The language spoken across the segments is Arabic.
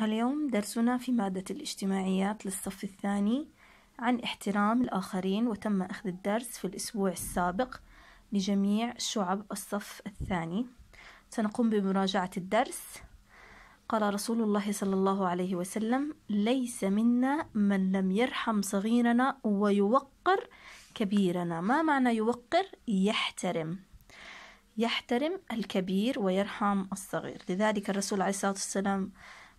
اليوم درسنا في مادة الاجتماعيات للصف الثاني عن احترام الآخرين وتم أخذ الدرس في الأسبوع السابق لجميع شعب الصف الثاني سنقوم بمراجعة الدرس قال رسول الله صلى الله عليه وسلم ليس منا من لم يرحم صغيرنا ويوقر كبيرنا ما معنى يوقر يحترم يحترم الكبير ويرحم الصغير لذلك الرسول عليه الصلاة والسلام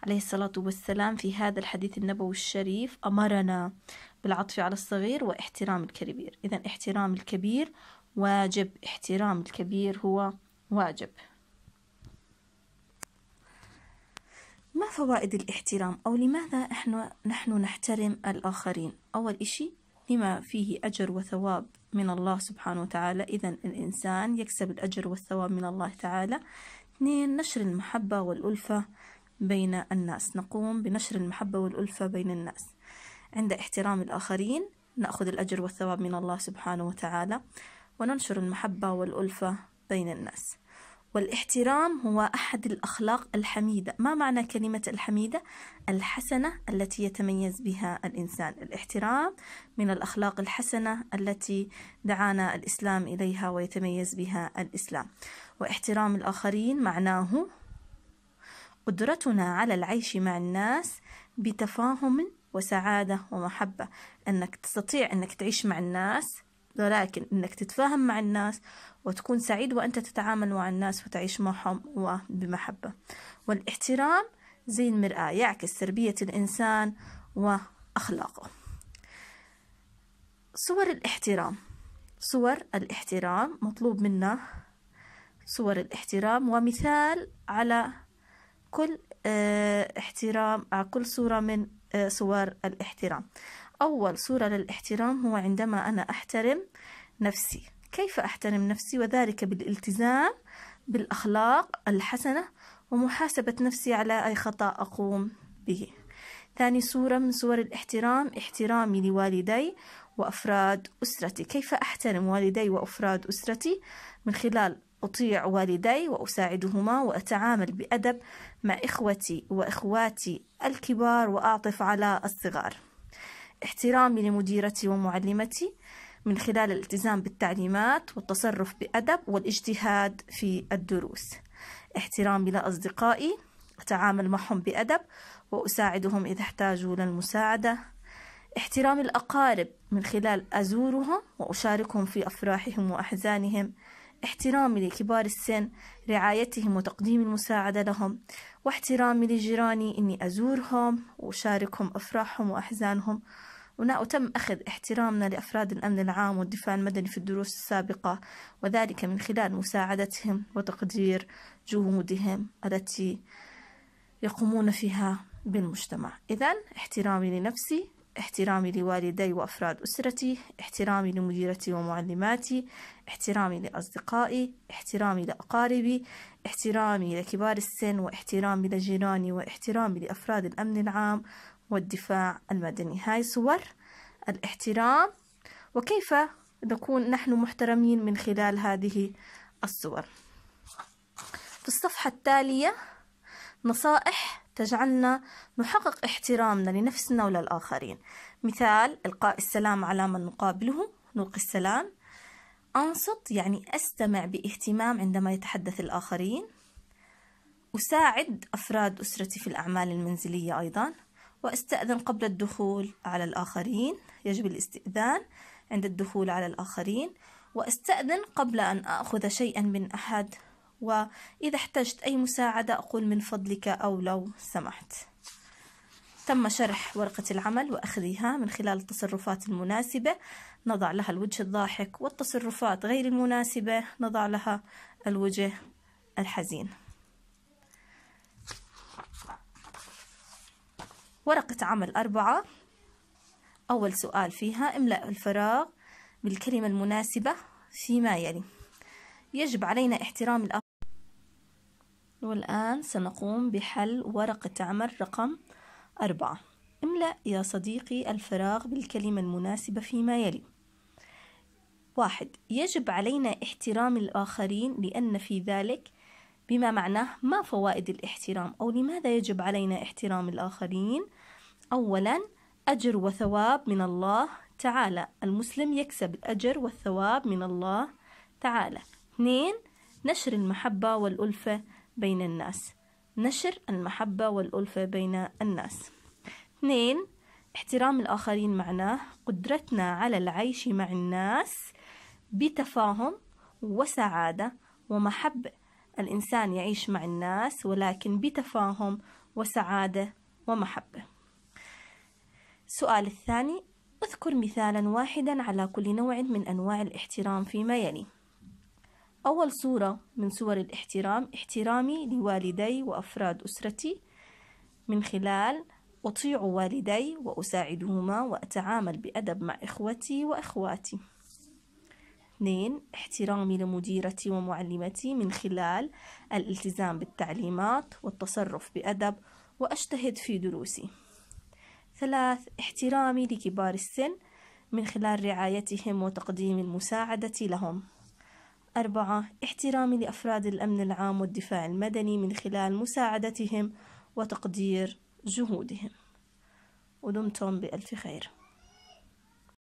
عليه الصلاة والسلام في هذا الحديث النبوي الشريف أمرنا بالعطف على الصغير واحترام الكبير إذا احترام الكبير واجب احترام الكبير هو واجب ما فوائد الاحترام أو لماذا إحنا نحن نحترم الآخرين أول إشي لما فيه أجر وثواب من الله سبحانه وتعالى إذا الإنسان يكسب الأجر والثواب من الله تعالى اثنين نشر المحبة والألفة بين الناس نقوم بنشر المحبة والألفة بين الناس عند احترام الآخرين نأخذ الأجر والثواب من الله سبحانه وتعالى وننشر المحبة والألفة بين الناس والاحترام هو أحد الأخلاق الحميدة ما معنى كلمة الحميدة؟ الحسنة التي يتميز بها الإنسان الاحترام من الأخلاق الحسنة التي دعانا الإسلام إليها ويتميز بها الإسلام واحترام الآخرين معناه قدرتنا على العيش مع الناس بتفاهم وسعادة ومحبة أنك تستطيع أنك تعيش مع الناس ولكن أنك تتفاهم مع الناس وتكون سعيد وأنت تتعامل مع الناس وتعيش معهم وبمحبة والاحترام زي المرآة يعكس تربية الإنسان وأخلاقه صور الاحترام صور الاحترام مطلوب منا صور الاحترام ومثال على كل آه، احترام آه، كل صورة من آه، صور الاحترام أول صورة للاحترام هو عندما أنا أحترم نفسي كيف أحترم نفسي وذلك بالالتزام بالأخلاق الحسنة ومحاسبة نفسي على أي خطأ أقوم به ثاني صورة من صور الاحترام احترامي لوالدي وأفراد أسرتي كيف أحترم والدي وأفراد أسرتي من خلال أطيع والدي وأساعدهما وأتعامل بأدب مع إخوتي وإخواتي الكبار وأعطف على الصغار احترامي لمديرتي ومعلمتي من خلال الالتزام بالتعليمات والتصرف بأدب والاجتهاد في الدروس احترامي لأصدقائي أتعامل معهم بأدب وأساعدهم إذا احتاجوا للمساعدة احترام الأقارب من خلال أزورهم وأشاركهم في أفراحهم وأحزانهم احترامي لكبار السن رعايتهم وتقديم المساعدة لهم واحترامي لجيراني إني أزورهم وشاركهم أفراحهم وأحزانهم وتم أخذ احترامنا لأفراد الأمن العام والدفاع المدني في الدروس السابقة وذلك من خلال مساعدتهم وتقدير جهودهم التي يقومون فيها بالمجتمع إذا احترامي لنفسي احترامي لوالدي وأفراد أسرتي احترامي لمديرتي ومعلماتي احترامي لأصدقائي احترامي لأقاربي احترامي لكبار السن واحترامي لجيراني واحترامي لأفراد الأمن العام والدفاع المدني هاي صور الاحترام وكيف نكون نحن محترمين من خلال هذه الصور في الصفحة التالية نصائح تجعلنا نحقق احترامنا لنفسنا وللآخرين مثال إلقاء السلام على من نقابله نلقي السلام أنصت يعني أستمع باهتمام عندما يتحدث الآخرين أساعد أفراد أسرتي في الأعمال المنزلية أيضا وأستأذن قبل الدخول على الآخرين يجب الاستئذان عند الدخول على الآخرين وأستأذن قبل أن أخذ شيئا من أحد وإذا احتجت أي مساعدة أقول من فضلك أو لو سمحت تم شرح ورقة العمل وأخذها من خلال التصرفات المناسبة نضع لها الوجه الضاحك والتصرفات غير المناسبة نضع لها الوجه الحزين ورقة عمل أربعة أول سؤال فيها املأ الفراغ بالكلمة المناسبة فيما يلي يجب علينا احترام الأفضل والآن سنقوم بحل ورقة عمل رقم أربعة املأ يا صديقي الفراغ بالكلمة المناسبة فيما يلي واحد يجب علينا احترام الآخرين لأن في ذلك بما معناه ما فوائد الاحترام أو لماذا يجب علينا احترام الآخرين أولا أجر وثواب من الله تعالى المسلم يكسب الأجر والثواب من الله تعالى اثنين نشر المحبة والألفة بين الناس نشر المحبة والألفة بين الناس اثنين احترام الآخرين معناه قدرتنا على العيش مع الناس بتفاهم وسعادة ومحبة الإنسان يعيش مع الناس ولكن بتفاهم وسعادة ومحبة السؤال الثاني اذكر مثالا واحدا على كل نوع من أنواع الاحترام فيما يلي أول صورة من صور الاحترام احترامي لوالدي وأفراد أسرتي من خلال أطيع والدي وأساعدهما وأتعامل بأدب مع إخوتي وإخواتي اثنين احترامي لمديرتي ومعلمتي من خلال الالتزام بالتعليمات والتصرف بأدب وأجتهد في دروسي ثلاث احترامي لكبار السن من خلال رعايتهم وتقديم المساعدة لهم أربعة احترامي لأفراد الأمن العام والدفاع المدني من خلال مساعدتهم وتقدير جهودهم ودمتم بألف خير